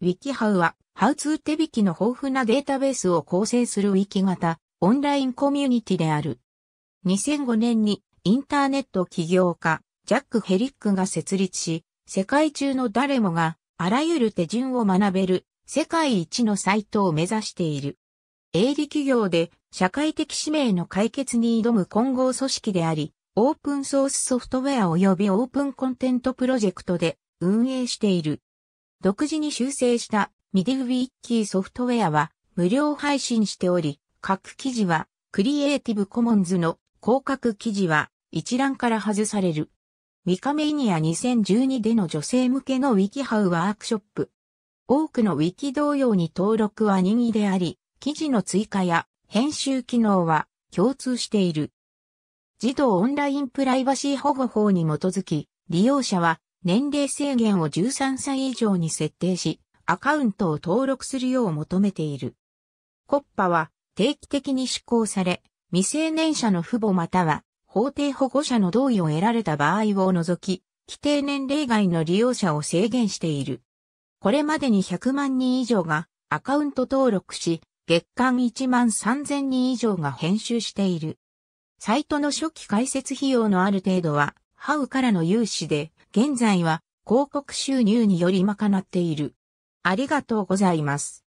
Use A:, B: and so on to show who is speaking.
A: ウィキ
B: ハウは、ハウツー手引きの豊富なデータベースを構成するウィキ型、オンラインコミュニティである。2005年に、インターネット起業家、ジャック・ヘリックが設立し、世界中の誰もが、あらゆる手順を学べる、世界一のサイトを目指している。営利企業で、社会的使命の解決に挑む混合組織であり、オープンソースソフトウェア及びオープンコンテントプロジェクトで運営している。独自に修正したミディウィッキーソフトウェアは無料配信しており、各記事はクリエイティブコモンズの広角記事は一覧から外される。ミカメイニア2012での女性向けのウィキハウワークショップ。多くのウィキ同様に登録は任意であり、記事の追加や編集機能は共通している。児童オンラインプライバシー保護法に基づき、利用者は年齢制限を13歳以上に設定し、アカウントを登録するよう求めている。コッパは定期的に施行され、未成年者の父母または法定保護者の同意を得られた場合を除き、規定年齢外の利用者を制限している。これまでに100万人以上がアカウント登録し、月間1万3000人以上が編集している。サイトの初期開設費用のある程度はハウからの融資で、現在は広告収入により賄っている。ありが
A: とうございます。